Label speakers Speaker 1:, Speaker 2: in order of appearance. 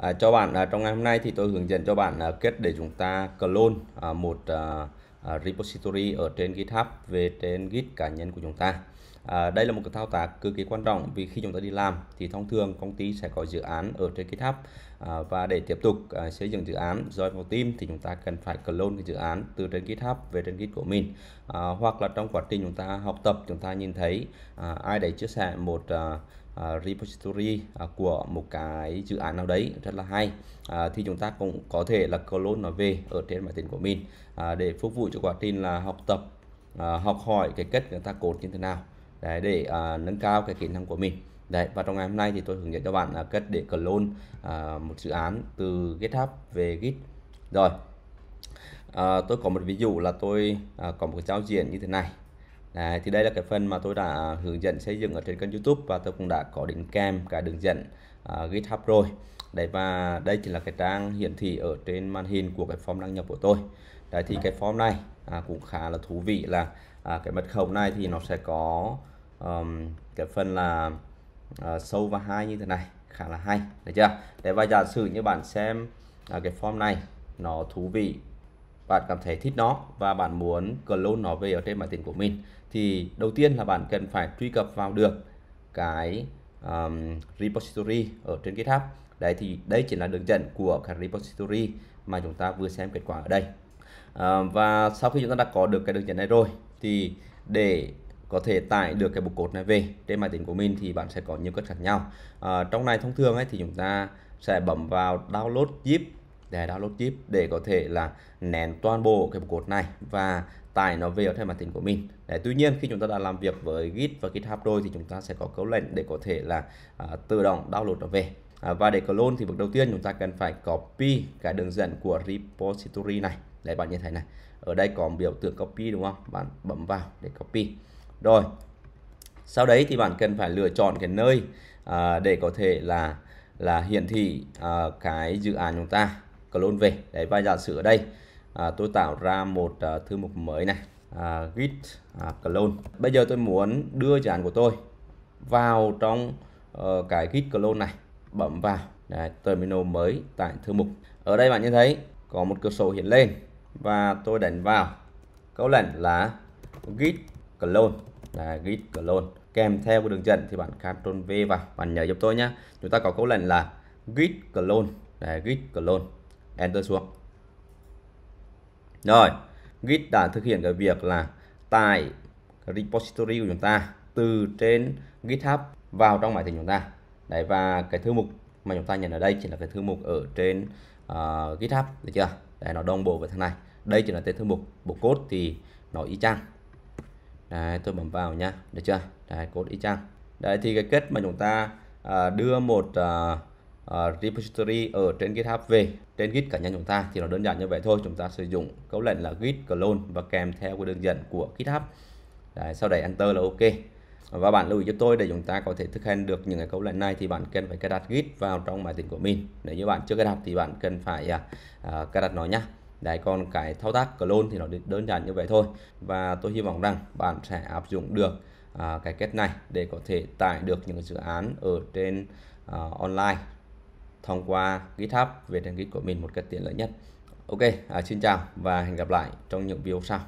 Speaker 1: à, cho bạn à, trong ngày hôm nay thì tôi hướng dẫn cho bạn à, cách để chúng ta clone à, một à, à, repository ở trên GitHub về trên Git cá nhân của chúng ta à, đây là một cái thao tác cực kỳ quan trọng vì khi chúng ta đi làm thì thông thường công ty sẽ có dự án ở trên GitHub à, và để tiếp tục à, xây dựng dự án join vào team thì chúng ta cần phải clone cái dự án từ trên GitHub về trên Git của mình à, hoặc là trong quá trình chúng ta học tập chúng ta nhìn thấy à, ai đấy chia sẻ một à, uh, repository uh, của một cái dự án nào đấy rất là hay uh, thì chúng ta cũng có thể là clone nó về ở trên máy tính của mình uh, để phục vụ cho quá trình là học tập uh, học hỏi cái cách người ta cột như thế nào đấy, để uh, nâng cao cái kỹ năng của mình Đấy, và trong ngày hôm nay thì tôi hướng dẫn cho bạn là cách để clone à, một dự án từ GitHub về Git. Rồi, à, tôi có một ví dụ là tôi à, có một cái giao diện như thế này. Đấy, à, thì đây là cái phần mà tôi đã hướng dẫn xây dựng ở trên kênh YouTube và tôi cũng đã có đính kèm cả đường dẫn uh, GitHub rồi. Đấy và đây chính là cái trang hiển thị ở trên màn hình của cái form đăng nhập của tôi. Đấy thì cái form này à, cũng khá là thú vị là à, cái mật khẩu này thì nó sẽ có um, cái phần là uh, sâu và hai như thế này khá là hay được chưa? Đấy và giả sử như bạn xem à, cái form này nó thú vị bạn cảm thấy thích nó và bạn muốn clone nó về ở trên máy tính của mình thì đầu tiên là bạn cần phải truy cập vào được cái um, repository ở trên GitHub đấy thì đây chỉ là đường dẫn của cái repository mà chúng ta vừa xem kết quả ở đây à, và sau khi chúng ta đã có được cái đường dẫn này rồi thì để có thể tải được cái bộ cột này về trên máy tính của mình thì bạn sẽ có nhiều cách khác nhau à, trong này thông thường ấy thì chúng ta sẽ bấm vào download zip để download chip để có thể là nén toàn bộ cái cột này và tải nó về ở trên máy tính của mình. Đấy, tuy nhiên khi chúng ta đã làm việc với Git và GitHub rồi thì chúng ta sẽ có câu lệnh để có thể là à, tự động download nó về. À, và để clone thì bước đầu tiên chúng ta cần phải copy cái đường dẫn của repository này. Đấy bạn nhìn thấy này. Ở đây có biểu tượng copy đúng không? Bạn bấm vào để copy. Rồi. Sau đấy thì bạn cần phải lựa chọn cái nơi à, để có thể là là hiển thị uh, cái dự án chúng ta clone về đấy và giả sử ở đây à, tôi tạo ra một à, thư mục mới này à, git à, clone bây giờ tôi muốn đưa dự án của tôi vào trong uh, cái git clone này bấm vào đấy, terminal mới tại thư mục ở đây bạn nhìn thấy có một cửa sổ hiện lên và tôi đánh vào câu lệnh là git clone là git clone kèm theo đường dẫn thì bạn Ctrl V vào bạn nhớ giúp tôi nhé chúng ta có câu lệnh là git clone là git clone enter xuống rồi git đã thực hiện cái việc là tải repository của chúng ta từ trên github vào trong máy tính chúng ta đấy và cái thư mục mà chúng ta nhận ở đây chỉ là cái thư mục ở trên uh, github được chưa để nó đồng bộ với thằng này đây chỉ là tên thư mục bộ code thì nó y chang đấy tôi bấm vào nha, được chưa đấy code y chang đấy thì cái kết mà chúng ta uh, đưa một uh, Ờ, repository ở trên GitHub về trên Git cá nhân chúng ta thì nó đơn giản như vậy thôi chúng ta sử dụng câu lệnh là git clone và kèm theo cái đường dẫn của GitHub Đấy, sau đấy enter là ok và bạn lưu ý cho tôi để chúng ta có thể thực hành được những cái câu lệnh này thì bạn cần phải cài đặt git vào trong máy tính của mình nếu như bạn chưa cài đặt thì bạn cần phải uh, cài đặt nó nhá. Đấy còn cái thao tác clone thì nó đơn giản như vậy thôi và tôi hy vọng rằng bạn sẽ áp dụng được à, cái kết này để có thể tải được những dự án ở trên à, online thông qua GitHub về trang ký của mình một cách tiện lợi nhất. Ok, à, xin chào và hẹn gặp lại trong những video sau.